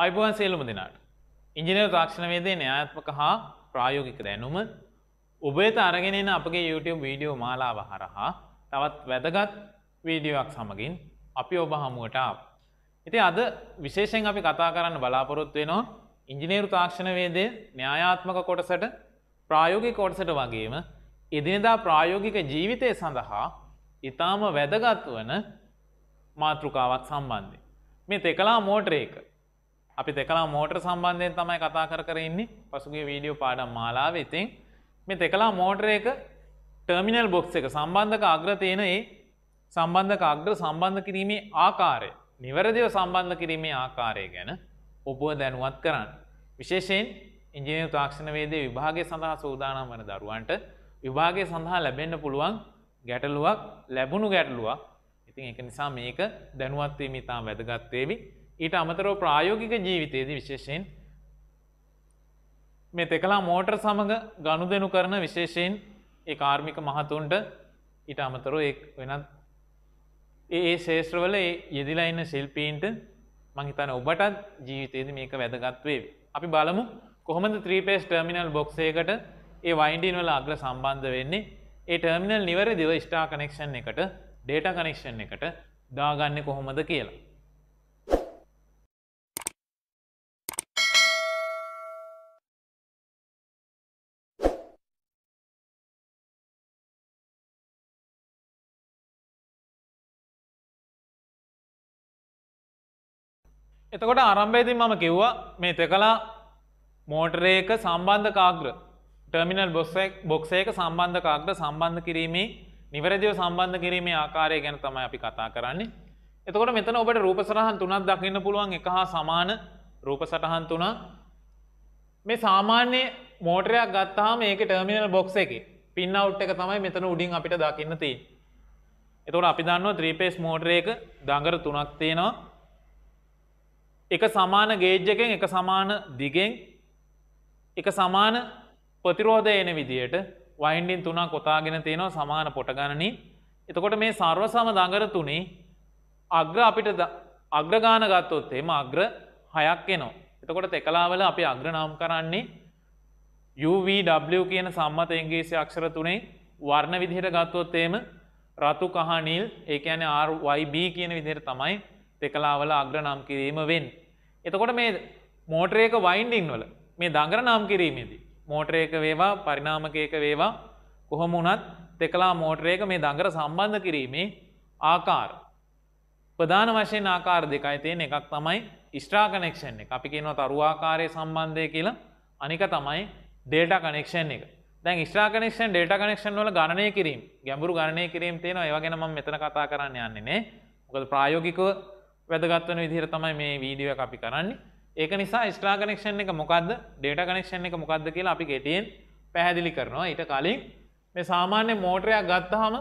අයිබෝන් සේලුම දෙනාට. ඉංජිනර් තාක්ෂණවේදේ න්‍යාත්මක හා ප්‍රායෝගික දැනුම ඔබේත අරගෙනෙන අපගේ YouTube වීඩියෝ මාලාව හරහා තවත් වැදගත් වීඩියෝක් සමගින් අපි ඔබ හමුවට අප. ඉති අද විශේෂෙන් අපි කතා කරන්න බලාපොරොත්තු වෙනවා ඉංජිනේරු තාක්ෂණවේදේ න්‍යායාත්මක කොටසට ප්‍රායෝගික කොටසට වගේම එදිනදා ප්‍රායෝගික ජීවිතය සඳහා ඉතාම වැදගත් වන මාතෘකාවක් සම්බන්ධය. මේ තෙකලා මෝටරේක අපි දෙකලා මෝටර් සම්බන්ධයෙන් තමයි කතා කර කර ඉන්නේ පසුගේ වීඩියෝ පාඩම් මාලාව ඉතින් මේ දෙකලා මෝටර එක ටර්මිනල් බොක්ස් එක සම්බන්ධක අග්‍ර තියෙන ඒ සම්බන්ධක අග්‍ර සම්බන්ධ කිරීමේ ආකාරය නිවැරදිව සම්බන්ධ කිරීමේ ආකාරය ගැන ඔබව දැනුවත් කරන්න. විශේෂයෙන් ඉංජිනීරු තාක්ෂණවේදයේ විභාගය සඳහා සූදානම් වන දරුවන්ට විභාගය සඳහා ලැබෙන්න පුළුවන් ගැටලුවක් ලැබුණු ගැටලුවක් ඉතින් එක නිසා මේක දැනුවත්වීම ඉතාම වැදගත්වේවි ඊට අමතරෝ ප්‍රායෝගික ජීවිතයේද විශේෂයෙන් මේ තෙකලා මෝටර් සමඟ ගණු දෙනු කරන විශේෂයෙන් ඒ කාර්මික මහතුන්ට ඉට අමතරෝ එක් වෙනත් ඒ ශේෂත්‍රවල යෙදිලා ඉන්න ශිල්පීන්ට මහිතන ඔබටත් ජීවිතයේද මේක වැදගත්වේ. අපි බලමු කොහොමද ත්‍රීපේස් ටර්මිනල් බොක්සේකට ඒ වයින්ඩීන් වල අග්‍ර සම්බන්ධ වෙන්නේ ඒ ටර්මිනල් නිවැරදිව ස්ටා කනෙක්ෂන් එකට ඩේට කනෙක්ෂන් එකට දාගන්න කොහොමද කියලා. එතකොට අරම්භයතින් මම කිව්වා මේ තෙකලා මෝටරේක සම්බන්ධ කාග්‍ර ටර්මිනල් බොස්සෙක් බොක්සේක සම්බන්ධ කාග්‍ර සම්බන්ධ කිරීමේ නිවැරදිව සම්බන්ධ කිරීමේ ආකාරය ගැන තමයි අපි කතා කරන්නේ. එතකොට මෙතන ඔබට රූප සටහන් තුනක් දකින්න පුළුවන් එක හා සමාන රූප සටහන් තුනක් මේ සාමාන්‍ය මෝටරයක් ගත්තාම ඒක ටර්මිනල් බොක්ස එක පින්න අවට් එක තමයි මෙතන උඩින් අපිට දකින්න තිය. එතකොට අපි දන්නවා ත්‍රීපේස් මෝටරේක දඟර තුනක් තියෙනවා එක සමාන ගේජ්ජකෙන් එක සමාන දිගෙන් එක සමාන ප්‍රතිරෝධය එන විදියට වයින්ඩින් තුනා කොතාගෙන තියෙනවා සමාන පොටගණනින් එතකොට මේ සර්ව සම දඟර තුනේ අග්‍ර අපිට අග්‍රගාන ගත්තොත් එම අග්‍ර හයක් එනවා. එතකොට එකලාවල අපි අග්‍රනාම් කරන්නේ UVW කියන සම්මත ඉංග්‍රීසි අක්ෂර තුනේ වර්ණ විදිහට ගත්තොත් එම රතු කහ නිල් ඒ කියන්නේ RYB කියන විදිහට තමයි තෙකලාවල අග්‍රනාම් කිරීම වෙන්නේ. එතකොට මේ මෝටරේක වයින්ඩිං වල මේ දඟර නම් කිරීමේදී. මෝටරේක වේවා පරිනාමකයක වේවා කොහොම වුණත් තෙකලා මෝටරේක මේ දඟර සම්බන්ධ කිරීමේ ආකාර. ප්‍රධාන වශයෙන් ආකාර දෙකයි තියෙන එකක් තමයි ස්ට්‍රා කනෙක්ෂන් එක අපි කියනවා තරුවාකාරය සම්බන්ධය කියලා අනික තමයි ඩේට කනෙක්ෂන් එක දැන් ස්ට්‍රා කනෙක්ෂන් ඩේට කනෙක්ෂන් වල ගණනය කිරීම ගැඹුරු ගණනය කිරීම තියෙනවා ඒව ගැන මම මෙතන කතා කරන්න යන්නේ නේ මොකද ප්‍රායෝගිකව වැදගත්වන විදිර තමයි මේ වීඩියුව අපි කරන්නේ ඒක නිසා ස්ට්‍රා කනෙක්ෂන් එක මොකක්ද ඩේට කනෙක්ෂන් එක මොකක්ද කියලා අපි ගෙටයෙන් පැහැදිලි කරනවා ඊට කලින් මේ සාමාන්‍ය මෝටරයක් ගත්තහම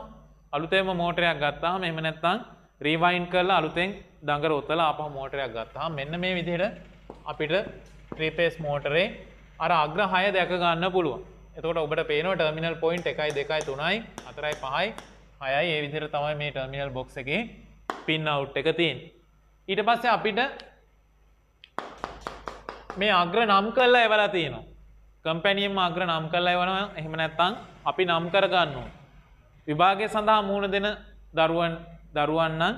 අලුතේම මෝටරයක් ගත්තාහම එම නැත්තං රීවයින් කරලා අලුතෙන් දඟර උත්තලා අපහ මෝටරයක් ගත්තා මෙන්න මේ විදිහට අපිට ත්‍රීපේස් මෝටරේ අර අග්‍ර හය දැක ගන්න පුළුවන් එතකොට ඔබට පේනවා ටර්මිනල් පොයින්ට් එකයි දෙකයි තුනයි අතරයි පහයි හයයි ඒ විදිහට තමයි මේ ටර්මිනල් බොක්ස් එකේ පින් අවුට් එක තියෙන්නේ ඊට පස්සේ අපිට මේ අග්‍ර නම් කරලා එවලා තියෙනවා. කම්පැනියම් අග්‍ර නම් කරලා එවනවා. එහෙම නැත්නම් අපි නම් කරගන්න ඕන. විභාගය සඳහා මුහුණ දෙන දරුවන් දරුවන් නම්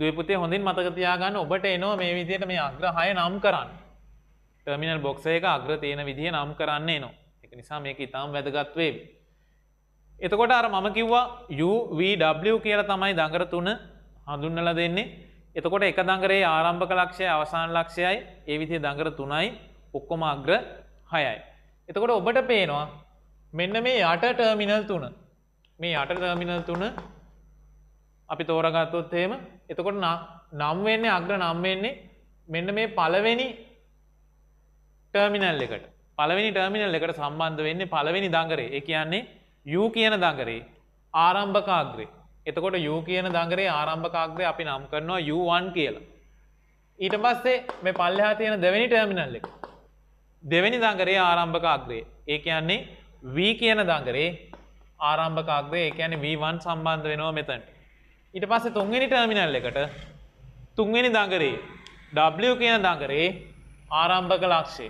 දුවපුතේ හොඳින් මතක තියාගන්න ඔබට එනවා මේ විදිහට මේ අග්‍ර 6 නම් කරන්න. ටර්මිනල් බොක්ස් එක අග්‍ර තියෙන විදිහ නම් කරන්න එනවා. ඒක නිසා මේක ඊටාම් වැදගත් වේවි. එතකොට අර මම කිව්වා UVW කියලා තමයි දඟර තුන හඳුන්වලා දෙන්නේ. එතකොට එක දඟරේ ආරම්භක ලක්ෂය අවසාන ලක්ෂයයි ඒ විදිහේ දඟර තුනයි ඔක්කොම අග්‍ර හයයි. එතකොට ඔබට පේනවා මෙන්න මේ යට ටර්මිනල් තුන. මේ යට ටර්මිනල් තුන අපි තෝරගත්තොත් එහෙම එතකොට නම් වෙන්නේ අග්‍ර නම් වෙන්නේ මෙන්න මේ පළවෙනි ටර්මිනල් එකට. පළවෙනි ටර්මිනල් එකට සම්බන්ධ වෙන්නේ පළවෙනි දඟරේ. ඒ කියන්නේ U කියන දඟරේ ආරම්භක අග්‍රේ. එතකොට U කියන දඟරේ ආරම්භකාග්‍රය අපි නම් කරනවා U1 කියලා. ඊට පස්සේ මේ පල්ලෙහා තියෙන දෙවෙනි ටර්මිනල් එක. දෙවෙනි දඟරේ ආරම්භකාග්‍රය. ඒ කියන්නේ V කියන දඟරේ ආරම්භකාග්‍රය. ඒ කියන්නේ V1 සම්බන්ධ වෙනවා මෙතනට. ඊට පස්සේ තුන්වෙනි ටර්මිනල් එකට තුන්වෙනි දඟරේ W කියන දඟරේ ආරම්භක ලක්ෂය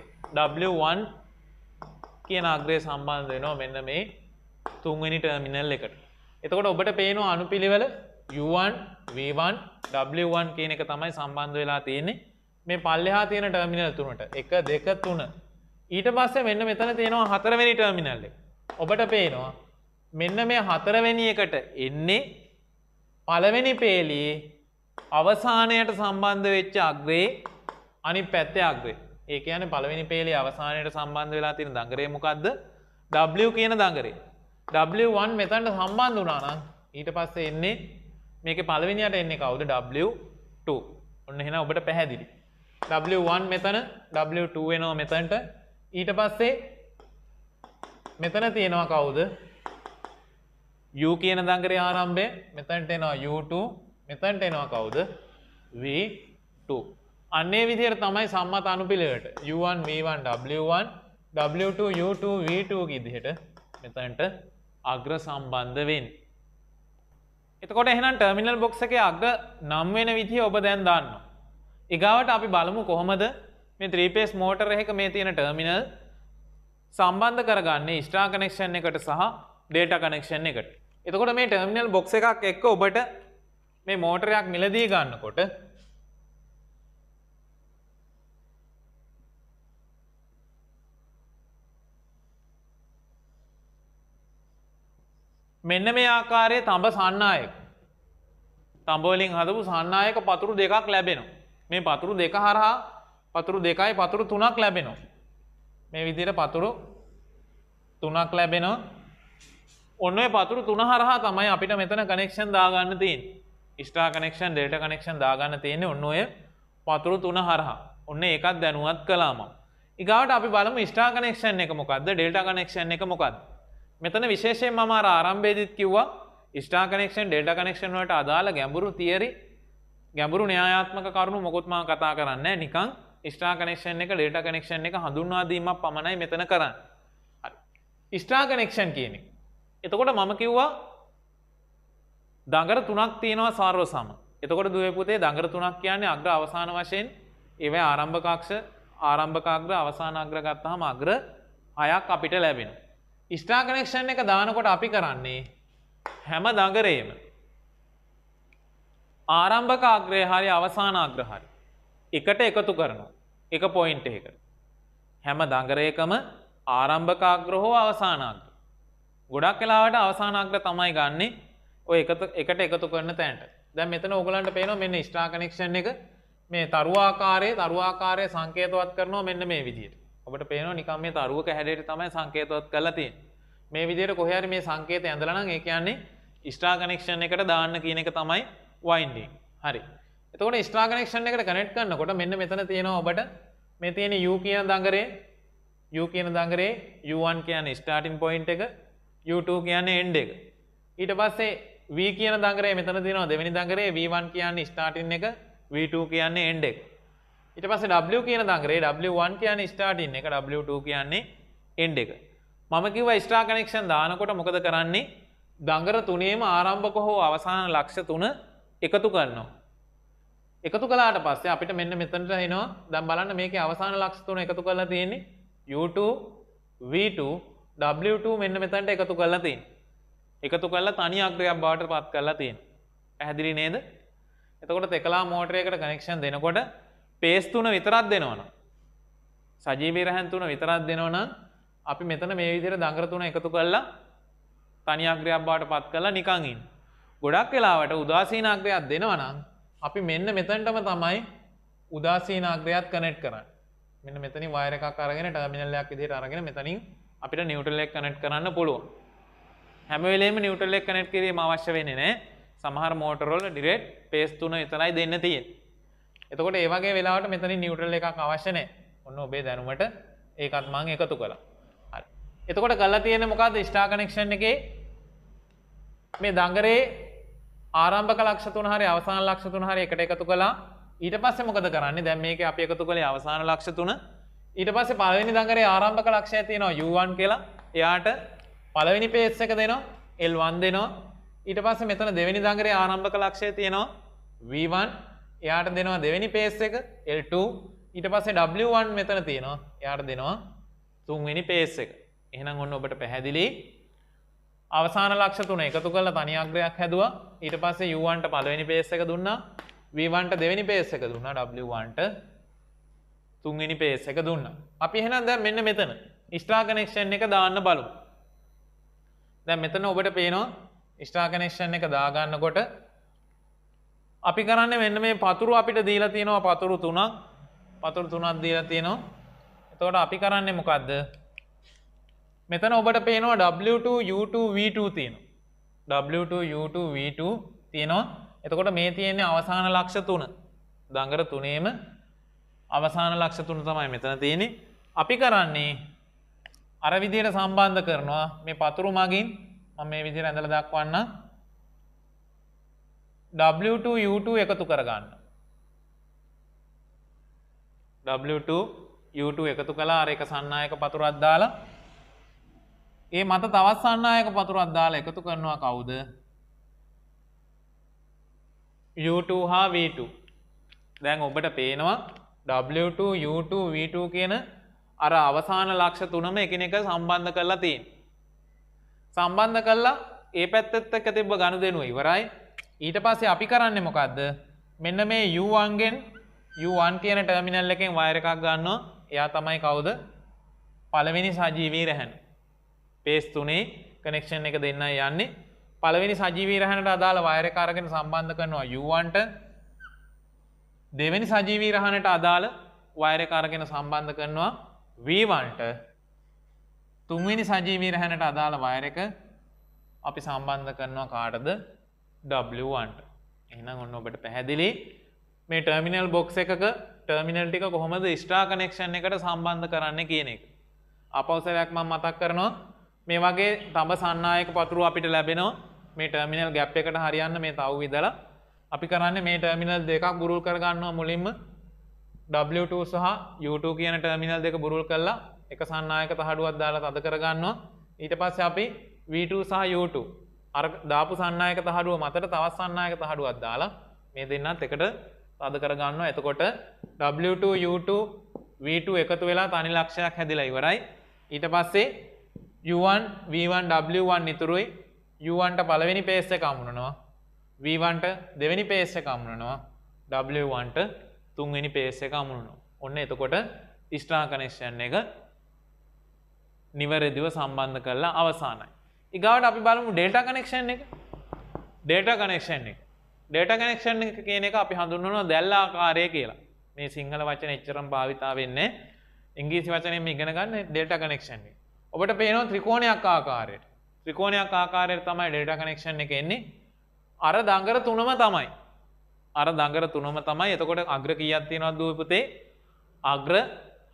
W1 කියන අග්‍රය සම්බන්ධ වෙනවා මෙන්න මේ තුන්වෙනි ටර්මිනල් එකට. එතකොට ඔබට පේනවා අනුපිළිවෙල U1 V1 W1 කියන එක තමයි සම්බන්ධ වෙලා තියෙන්නේ මේ පල්ලෙහා තියෙන ටර්මිනල් තුනට 1 2 3 ඊට පස්සේ මෙන්න මෙතන තියෙනවා හතරවෙනි ටර්මිනල් එක ඔබට පේනවා මෙන්න මේ හතරවෙනි එකට එන්නේ පළවෙනි පේලියේ අවසානයට සම්බන්ධ වෙච්ච අග්‍රේ අනිත් පැත්තේ අග්‍රේ ඒ කියන්නේ පළවෙනි පේලියේ අවසානයට සම්බන්ධ වෙලා තියෙන දඟරේ මොකද්ද W කියන දඟරේ W1 මෙතන්ට සම්බන්ධ වුණා නම් ඊට පස්සේ එන්නේ මේක පළවෙනියට එන්නේ කවුද W2 ඔන්න එහෙනම් ඔබට පැහැදිලි W1 මෙතන W2 වෙනවා මෙතනට ඊට පස්සේ මෙතන තියෙනවා කවුද U කියන දඟරේ ආරම්භය මෙතනට එනවා U2 මෙතනට එනවා කවුද V2 අන්නේ විදිහට තමයි සම්මත අනුපිළිවෙලට U1 V1 W1 W2 U2 V2 කිදිහට මෙතනට අග්‍ර සම්බන්ධවෙන්. එතකොට එහෙනම් ටර්මිනල් බොක්ස එක අග්‍ර නම්වෙන විදිහ ඔබ දැන් දන්න. එගාවට අපි බලමු කොහොමද මේ ත්‍රීපේස් මෝටර් එහෙක මේ තියෙන ටර්මිනල් සම්බන්ධ කරගන්නේ ස්ටා කනෙක්ෂන් එකට සහ ඩේට කනෙක්ෂන් එකට. එතකොට මේ ටර්මිනල් බොක්ස එකක් එක්ක ඔබට මේ මෝටරයක් මිලදී ගන්නකොට මෙන්න මේ ආකාරයේ තඹ සන්නායක. තඹවලින් හදපු සන්නායක පතුරු දෙකක් ලැබෙනවා. මේ පතුරු දෙක හරහා පතුරු දෙකයි පතුරු තුනක් ලැබෙනවා. මේ විදිහට පතුරු තුනක් ලැබෙනවා. ඔන්න ඔය පතුරු තුන හරහා තමයි අපිට මෙතන කනෙක්ෂන් දාගන්න තියෙන්නේ. ස්ටාර් කනෙක්ෂන්, ඩෙල්ටා කනෙක්ෂන් දාගන්න තියෙන්නේ ඔන්න ඔය පතුරු තුන හරහා. ඔන්න ඒකත් දැනුවත් කළාම. ඊගාවට අපි බලමු ස්ටාර් කනෙක්ෂන් එක මොකද්ද? ඩෙල්ටා කනෙක්ෂන් එක මොකද්ද? මෙතන විශේෂයෙන් මම අර ආරම්භයේදීත් කිව්වා ස්ටා කනෙක්ෂන් ඩේටා කනෙක්ෂන් වලට අදාළ ගැඹුරු තියරි ගැඹුරු න්‍යායාත්මක කරුණු මොකොත් මම කතා කරන්නේ නිකන් ස්ටා කනෙක්ෂන් එක ඩේටා කනෙක්ෂන් එක හඳුන්වා දීමක් පමණයි මෙතන කරන්නේ. හරි. ස්ටා කනෙක්ෂන් කියන්නේ. එතකොට මම කිව්වා දඟර තුනක් තියෙනවා සාර්ව සම. එතකොට දුවේ පුතේ දඟර තුනක් කියන්නේ අග්‍ර අවසාන වශයෙන් ඒවයි ආරම්භක අක්ෂ ආරම්භක අග්‍ර අවසාන අග්‍ර ගත්තාම අග්‍ර හයක් අපිට ලැබෙනවා. ස්ටා කනෙක්ෂන් එක දානකොට අපි කරන්නේ හැම දඟරේම ආරම්භක ආග්‍රය හරි අවසාන ආග්‍රහරි එකට එකතු කරනවා එක පොයින්ට එකට හැම දඟරයකම ආරම්භකාග්‍ර හෝ අවසානාග්‍ර ගොඩක් කලාවට අවසානාග්‍ර තමයි ගන්නේ ඔය එකට එකතු කරන තැන්ට දැ මෙතන ඔගලන්ට පේන මෙන්න ස්ටා කනෙක්ෂන් එක මේ තරුවාකාරය තරුවාකාරය සංකේතවත් කරනවා මෙන්න මේ විදියට ඔබට පේනවා නිකම් මේ තරුවක හැඩයට තමයි සංකේතවත් කරලා තියෙන්නේ මේ විදිහට කොහේ හරි මේ සංකේතය ඇඳලා නම් ඒ කියන්නේ ස්ටාර් කනෙක්ෂන් එකට දාන්න කියන එක තමයි වයින්ඩින් හරි එතකොට ස්ටාර් කනෙක්ෂන් එකට කනෙක්ට් කරනකොට මෙන්න මෙතන තියෙනවා ඔබට මේ තියෙන U කියන දඟරේ U කියන දඟරේ U1 කියන්නේ ස්ටාර්ටින් පොයින්ට් එක U2 කියන්නේ end එක ඊට පස්සේ V කියන දඟරේ මෙතන තියෙනවා දෙවෙනි දඟරේ V1 කියන්නේ ස්ටාර්ටින් එක V2 කියන්නේ end එක ඉට පස W කියන දංකරේ W1 කියන ස්ටාටින් එක W2 කියන්නේ එන්ඩ එක මම කිව ස්ටා කනෙක්ෂන් දානකොට මොකද කරන්නේ දංගර තුනේම ආරම්භක හෝ අවසාන ලක්ෂ තුන එකතු කරනවා. එකතු කලාට පස්සේ අපිට මෙන්න මෙතනට එනවා දැන් බලන්න මේකේ අවසාන ලක්ෂ තුන එකතු කරලා තියෙන්නේ U2 V2 W2 මෙන්න මෙතනට එකතු කරලා තියෙන්නේ. එකතු කරලා තනි අග්‍රයක් බවට පත් කරලා තියෙන්නේ. පැහැදිලි නේද? එතකොට තෙකලා මෝටරයකට කනෙක්ෂන් දෙනකොට පේස් තුන විතරක් දෙනවන. සජීවී රැහැන් තුන විතරක් දෙනවන අපි මෙතන මේ විදිහට දඟර තුන එකතු කරලා තනි අග්‍රයක් බවට පත් කරලා නිකන් ඉන්න. ගොඩක් වෙලාවට උදාසීන අග්‍රයක් දෙනවා නම් අපි මෙන්න මෙතනටම තමයි උදාසීන අග්‍රයත් කනෙක්ට් කරන්නේ. මෙන්න මෙතනින් වයර් එකක් අරගෙන ටර්මිනල් එකක් විදිහට අරගෙන මෙතනින් අපිට නිව්ට්‍රල් එක කනෙක්ට් කරන්න පුළුවන්. හැම වෙලේම නිව්ට්‍රල් එක කනෙක්ට් කිරීම අවශ්‍ය වෙන්නේ නැහැ. සමහර මෝටර් වල ඩිරෙක්ට් පේස් 3 විතරයි දෙන්න තියෙන්නේ. එතකොට ඒවගේ වෙලාට මෙතනි නිියුටල් එකක් අවශ්‍යනය ඔන්න ඔබේ දැනුමට ඒකත් මං එකතු කළා එතකොට ගල්ලා තියෙන මොකක්ද ස්ටා කනෙක්ෂන් එක මේ දංගරේ ආරම්භක ලක්ෂ තුන හරි අවසාන ලක්ෂ තුන හරි එකට එකතු කළා ඊට පස්සේ මොකද කරන්නේ දැන් මේක අපි එකතු කළේ අවසාන ලක්ෂ තුන ඊට පස්සේ පළවෙනි දඟරේ ආරම්භක ලක්ෂය තියෙනවා U1 කියලා. එයාට පළවෙනි පේස් එක දෙනවා L1 දෙනවා. ඊට පස්සේ මෙතන දෙවෙනි දඟරේ ආරම්භක ලක්ෂය තියෙනවා V1 එයාට දෙනවා දෙවැනි පේස් එක L2 ඊට පස්සේ W1 මෙතන තියෙනවා. එයාට දෙනවා තුන්වෙනි පේස් එක. එහෙනම් ඔන්න ඔබට පැහැදිලි අවසාන ලක්ෂ තුන එකතු කරලා තනි අග්‍රයක් හැදුවා. ඊට පස්සේ U1ට පළවෙනි පේස් එක දුන්නා. V1ට දෙවෙනි පේස් එක දුන්නා. W1ට තුන්වෙනි පේස් එක දුන්නා. අපි එහෙනම් දැන් මෙන්න මෙතන ස්ටාර් කනෙක්ෂන් එක දාන්න බලමු. දැන් මෙතන ඔබට පේනවා ස්ටාර් කනෙක්ෂන් එක දාගන්නකොට අපි කරන්න මෙන්න මේ පතුරු අපිට දීලා තියෙනවා පතුරු තුනක් පතුරු තුනක් දීලා තියෙනවා. එතකොට අපි කරන්නේ මොකද්ද? මෙතන ඔබට පේනවා W2 U2 V2 තියෙනවා. W2 U2 V2 තියෙනවා. එතකොට මේ තියෙන්නේ අවසාන ලක්ෂ තුන. දඟර තුනේම අවසාන ලක්ෂ තුන තමයි මෙතන තියෙන්නේ. අපි කරන්නේ අර විදියට සම්බන්ධ කරනවා මේ පතුරු මගින් මම මේ විදියට ඇඳලා දක්වන්නම්. W2 U2 එකතු කරගන්න. W2 U2 එකතු කලා අර එක සන්නායක පතුරත් දාලා ඒ මත තවත් සන්නායක පතුරත් දාලා එකතු කරනවා කවුද? U2 හා V2. දැන් ඔබට පේනවා W2 U2 V2 කියන අර අවසාන ලක්ෂ තුනම එකිනෙක සම්බන්ධ කරලා තියෙන. සම්බන්ධ කරලා ඒ පැත්තත් එක්ක තිබ්බ ගනුදෙනුව ඉවරයි. ඊට පස්සේ අපි කරන්නේ මොකක්ද මෙන්න මේ U1ගෙන් U1 කියන ටර්මිනල් එකෙන් වයර් එකක් ගන්නවා. එයා තමයි කවුද? පළවෙනි සජීවී රැහන. පේස් තුනේ කනෙක්ෂන් එක දෙන්න යන්නේ. පළවෙනි සජීවී රැහනට අදාළ වයර් එක අරගෙන සම්බන්ධ කරනවා U1ට. දෙවෙනි සජීවී රැහනට අදාළ වයර් එක අරගෙන සම්බන්ධ කරනවා V1ට. තුන්වෙනි සජීවී රැහනට අදාළ වයර් එක අපි සම්බන්ධ කරනවා කාටද? ඩන්ට එහම් ඔන්න ඔබට පැහැදිලි මේ ටර්මිනල් බොක්ස එකක ටර්මිනල් ටික කොහොමද ස්ටා කනෙක්ෂන් එකට සම්බන්ධ කරන්න කියන එක. අපවසරයක් මං මතක් කරනවා මේ වගේ තඹ සන්නායක පතුරු අපිට ලැබෙනවා මේ ටර්මිනල් ගැප් එකට හරියන්න මේ තව් විදලා අපි කරන්න මේ ටර්මිනල් දෙකක් බුරුල් කරගන්නවා මුලින්ම W2 සහ U2 කියන ටර්මිනල් දෙක බුරුල් කරලා එක සන්නායක තහඩුවක් දාලා තද කරගන්නවා ඊට පස්සේ අපි V2 සහ U2 අර දාපු සන්නයක තහඩුව මතට තවත් සන්නයක තහඩුවත් දාලා මේ දෙන්නත් එකට තද කරගන්න එතකොට W2 U2 V2 එකතු වෙලා තනි ලක්ෂයක් හැදිලා ඉවරයි ඊට පස්සේ U1 V1 W1 ඉතුරුයි U1ට පළවෙනි පේස් එක අමුණනවා V1ට දෙවෙනි පේස් එක අමුණනවා W1ට තුන්වෙනි පේස් එක අමුණනවා ඔන්න එතකොට ස්ටා කනෙක්ෂන් එක නිවැරදිව සම්බන්ධ කරලා අවසానයි ඉගාවට අපි බලමු ඩේට කනෙක්ෂන් එක ඩේට කනෙක්ෂන් එක ඩේට කනෙක්ෂන් එක කියන එක අපි හඳුන්වනවා දැල්ලා ආකාරය කියලා මේ සිංහල වචන එච්චරම් භාවිතා වෙන්නේ ඉංග්‍රීසි වචනයෙන් මේ ඉගෙන ගන්න ඩේට කනෙක්ෂන් එක ඔබට පේනවා ත්‍රිකෝණයක් ආකාරයට ත්‍රිකෝණයක් ආකාරයට තමයි ඩේට කනෙක්ෂන් එක එන්නේ අර දඟර තුනම තමයි අර දඟර තුනම තමයි එතකොට අග්‍ර කීයක් තියෙනවද දුවපතේ අග්‍ර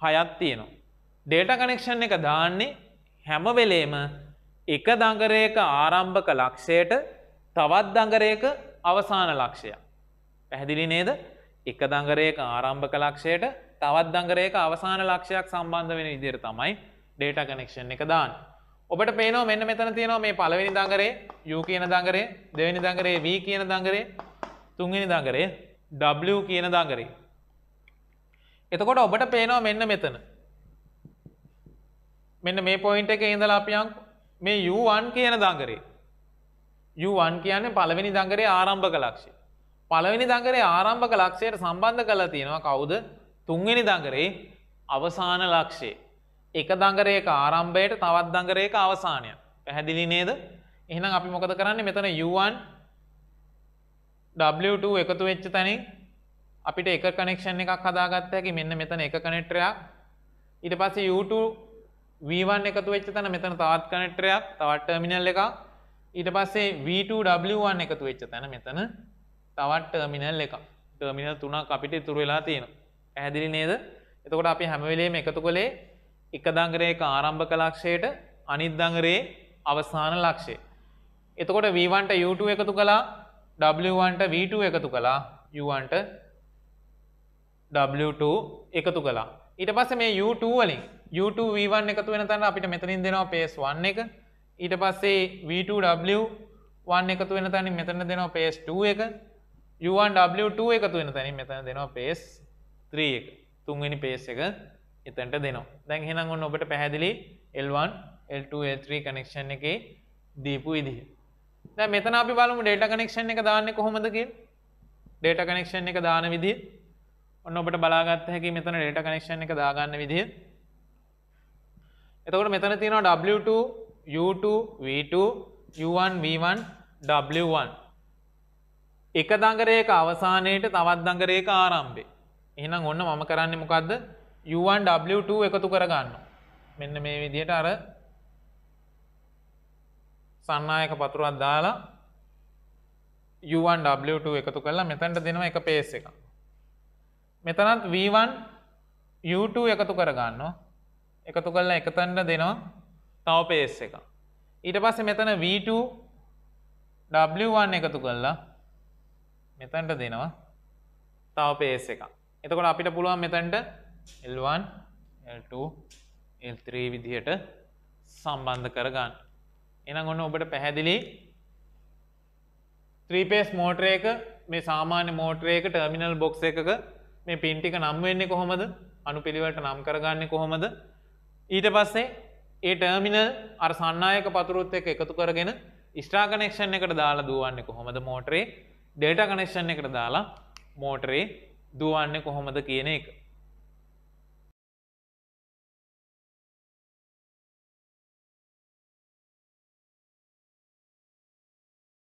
හයක් තියෙනවා ඩේටා කනෙක්ෂන් එක දාන්නේ හැම වෙලේම එක දඟරයක ආරම්භක ලක්ෂයට තවත් දඟරයක අවසාන ලක්ෂයක්. පැහැදිලි නේද එක දඟරයක ආරම්භක ලක්ෂයට තවත් දඟරයක අවසාන ලක්ෂයක් සම්බන්ධ වෙන ඉදිර තමයි ඩේට කනෙක්ෂන් එක දාන්න. ඔබට පේනෝ මෙන්න මෙතන තියෙනවා මේ පළවෙනි දඟරේ යු කියන දඟරේ දෙවැනි දඟරේ V කියන දඟරේ තුන්වෙනි දඟරේ W කියන දඟරේ. එතකොට ඔබට පේනවා මෙන්න මෙතන. මෙන්න මේ පොයින්ට එක ඉඳලා අපියංකු මේ U1 කියන දඟරේ. U1 කියන්නේ පළවෙනි දඟරේ ආරම්භක ලක්ෂය. පළවෙනි දඟරේ ආරම්භක ලක්ෂයට සම්බන්ධ කරලා තියෙනවා කවුද? තුන්වෙනි දඟරේ අවසාන ලක්ෂය. එක දඟරයක ආරම්භයට තවත් දඟරයක අවසානයක්. පැහැදිලි නේද? එහෙනම් අපි මොකද කරන්නේ? මෙතන U1 W2 එකතු වෙච්ච තැනින් අපිට එක කනෙක්ෂන් එකක් හදාගත්ත හැකි මෙන්න මෙතන එක කනෙක්ටරයක් ඊට පස්සේ U2 V1 එකතු වෙච්ච තැන මෙතන තවත් කනෙක්ටරයක් තවත් ටර්මිනල් එකක් ඊට පස්සේ V2 W1 එකතු වෙච්ච තැන මෙතන තවත් ටර්මිනල් එකක් ටර්මිනල් තුනක් අපිට ඉතුරු වෙලා තියෙනවා පැහැදිලි නේද එතකොට අපි හැම වෙලේම එකතු කළේ එක දඟරයක ආරම්භක ලක්ෂයට අනිත් දඟරේ අවසාන ලක්ෂය එතකොට V1ට U2 එකතු කළා W1ට V2 එකතු කළා U1ට W2 එකතු කළා ඊට පස්සේ මේ U2 වලින් U2V1 එකතු වෙන තැන අපිට මෙතනින් දෙනවා පේස් 1 එක. ඊට පස්සේ V2W1 එකතු වෙන තැනින් මෙතන දෙනවා පේස් 2 එක. U1W2 එකතු වෙන තැනින් මෙතන දෙනවා පේස් 3 එක. තුන්වෙනි පේස් එක එතනට දෙනවා. දැන් එහෙනම් ඔන්න ඔබට පැහැදිලි L1, L2, L3 කනෙක්ෂන් එකේ දීපු විදිහ. දැන් මෙතන අපි බලමු data connection එක දාන්නේ කොහොමද කියලා. data connection එක දාන විදිහ. ඔන්න ඔබට බලාගත්ත හැකි මෙතන data connection එක දාගන්න විදිහ. එතකොට මෙතන තියෙනවා W2 U2 V2 U1 V1 W1 එක දඟරයක අවසානයේට තවත් දඟරයක ආරම්භේ. එහෙනම් ඔන්න මම කරන්නේ මොකද්ද? U1 W2 එකතු කරගන්නවා. මෙන්න මේ විදිහට අර සන්නායක පතුරක් දාලා U1 W2 එකතු කරලා මෙතනට දෙනවා එක පේස් එකක්. මෙතනත් V1 U2 එකතු කරගන්නවා. එකතු කරලා එකතැනට දෙනවා තව පේස් එක. ඊට පස්සේ මෙතන V2 W1 එකතු කරලා මෙතනට දෙනවා තව පේස් එකක්. එතකොට අපිට පුළුවන් මෙතනට L1 L2 L3 විදිහට සම්බන්ධ කරගන්න. එහෙනම් ඔන්න ඔබට පැහැදිලි 3 phase මෝටරයක මේ සාමාන්‍ය මෝටරයක ටර්මිනල් බොක්ස් එකක මේ පින් ටික නම් වෙන්නේ කොහොමද? අනුපිළිවෙලට නම් කරගන්නේ කොහොමද? ඊට පස්සේ ඒ ටර්මිනල් අර සන්නායක පතුරුත් එක්ක එකතු කරගෙන ස්ටා කනෙක්ෂන් එකට දාලා දුවන්නේ කොහොමද මෝටරේ ඩේටා කනෙක්ෂන් එකට දාලා මෝටරේ දුවන්නේ කොහොමද කියන එක